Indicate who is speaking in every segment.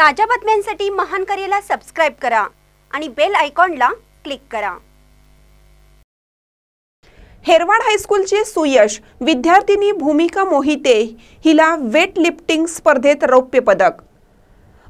Speaker 1: ताज्या बातम्यांसाठी महान करेला सबस्क्राईब करा आणि बेल आयकॉनला क्लिक करा हेरवाड हायस्कूलचे सुयश
Speaker 2: विद्यार्थिनी भूमिका मोहिते हिला वेट लिफ्टिंग स्पर्धेत रौप्य पदक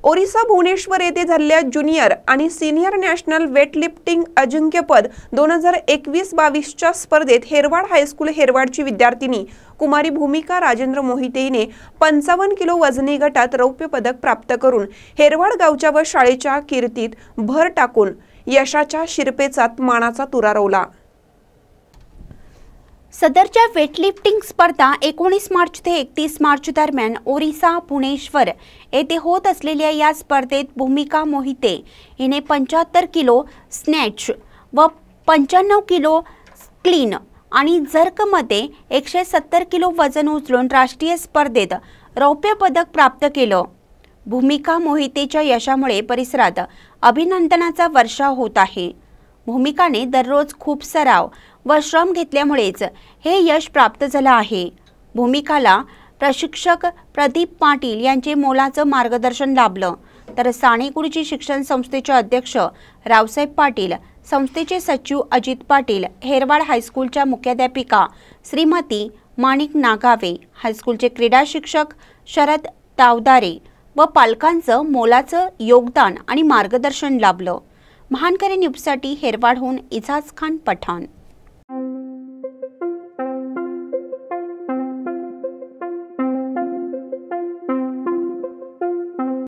Speaker 2: ओरिसा भुवनेश्वर येथे झालेल्या ज्युनियर आणि सिनियर नॅशनल वेटलिफ्टिंग अजिंक्यपद दोन हजार एकवीस बावीसच्या स्पर्धेत हेरवाड हायस्कूल हेरवाडची विद्यार्थिनी कुमारी भूमिका राजेंद्र मोहिते हिने पंचावन्न किलो वजनी गटात रौप्य पदक प्राप्त करून हेरवाड गावच्या व शाळेच्या कीर्तीत भर टाकून यशाच्या शिरपेचात मानाचा तुरा रोवला
Speaker 1: सदरच्या वेटलिफ्टिंग स्पर्धा एकोणीस मार्च ते एकतीस मार्च दरम्यान ओरिसा पुणेश्वर येथे होत असलेल्या या स्पर्धेत भूमिका मोहिते हिने पंच्याहत्तर किलो स्नॅच व पंच्याण्णव किलो क्लीन आणि झर्कमध्ये एकशे सत्तर किलो वजन उचलून राष्ट्रीय स्पर्धेत रौप्य पदक प्राप्त केलं भूमिका मोहितेच्या यशामुळे परिसरात अभिनंदनाचा वर्षाव होत आहे भूमिकाने दररोज खूप सराव व श्रम घेतल्यामुळेच हे यश प्राप्त झालं आहे भूमिकाला प्रशिक्षक प्रदीप पाटील यांचे मोलाचं मार्गदर्शन लाभलं तर साने शिक्षण संस्थेचे अध्यक्ष रावसाहेब पाटील संस्थेचे सचिव अजित पाटील हेरवाड हायस्कूलच्या मुख्याध्यापिका श्रीमती माणिक नागावे हायस्कूलचे क्रीडा शिक्षक शरद तावदारे व पालकांचं मोलाचं योगदान आणि मार्गदर्शन लाभलं महानकरी न्यूजसाठी हेरवाडहून इजाज खान पठाण